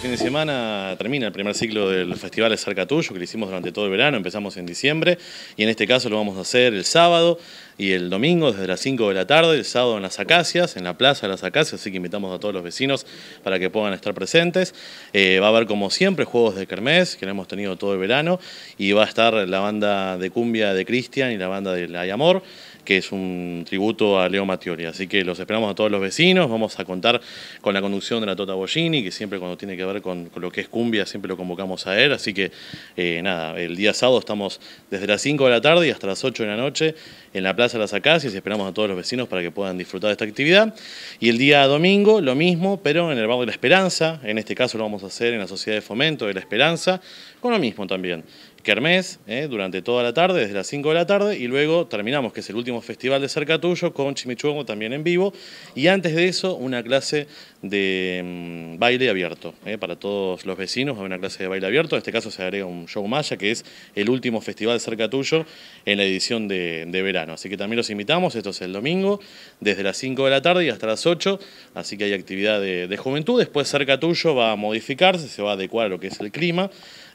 Este fin de semana termina el primer ciclo del Festival de Cerca Tuyo, que lo hicimos durante todo el verano, empezamos en diciembre, y en este caso lo vamos a hacer el sábado y el domingo desde las 5 de la tarde, el sábado en las Acacias, en la Plaza de las Acacias, así que invitamos a todos los vecinos para que puedan estar presentes. Eh, va a haber como siempre juegos de kermés, que lo hemos tenido todo el verano, y va a estar la banda de cumbia de Cristian y la banda de Hay Amor, que es un tributo a Leo Mattioli. Así que los esperamos a todos los vecinos, vamos a contar con la conducción de la Tota Bollini, que siempre cuando tiene que ver con, lo que es cumbia, siempre lo convocamos a él, así que eh, nada, el día sábado estamos desde las 5 de la tarde y hasta las 8 de la noche en la Plaza a las acacias y esperamos a todos los vecinos para que puedan disfrutar de esta actividad. Y el día domingo lo mismo, pero en el barrio de la Esperanza, en este caso lo vamos a hacer en la Sociedad de Fomento de la Esperanza, con lo mismo también. Kermés eh, durante toda la tarde, desde las 5 de la tarde, y luego terminamos, que es el último festival de Cerca Tuyo, con Chimichuango también en vivo, y antes de eso una clase de mm, baile abierto eh, para todos los vecinos, una clase de baile abierto, en este caso se agrega un show maya, que es el último festival de Cerca Tuyo en la edición de, verano, así que también los invitamos, esto es el domingo, desde las 5 de la tarde y hasta las 8, así que hay actividad de, de juventud, después Cerca Tuyo va a modificarse, se va a adecuar a lo que es el clima,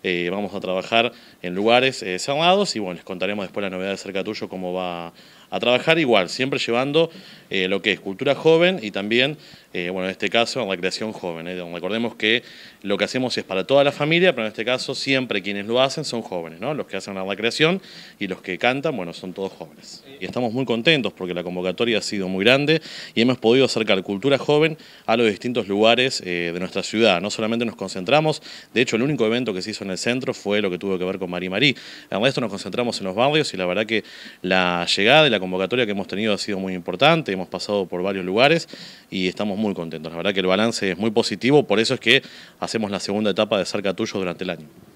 eh, vamos a trabajar en lugares eh, cerrados y bueno, les contaremos después la novedad de cerca tuyo cómo va a trabajar igual, siempre llevando eh, lo que es cultura joven y también, eh, bueno, en este caso, recreación joven. Eh, recordemos que lo que hacemos es para toda la familia, pero en este caso siempre quienes lo hacen son jóvenes, ¿no? Los que hacen la recreación y los que cantan, bueno, son todos jóvenes. Y estamos muy contentos porque la convocatoria ha sido muy grande y hemos podido acercar cultura joven a los distintos lugares de nuestra ciudad. No solamente nos concentramos, de hecho, el único evento que se hizo en el centro fue lo que tuvo que ver con Marí Marí. En resto nos concentramos en los barrios y la verdad que la llegada de la convocatoria que hemos tenido ha sido muy importante, hemos pasado por varios lugares y estamos muy contentos. La verdad que el balance es muy positivo, por eso es que hacemos la segunda etapa de Cerca Tuyo durante el año.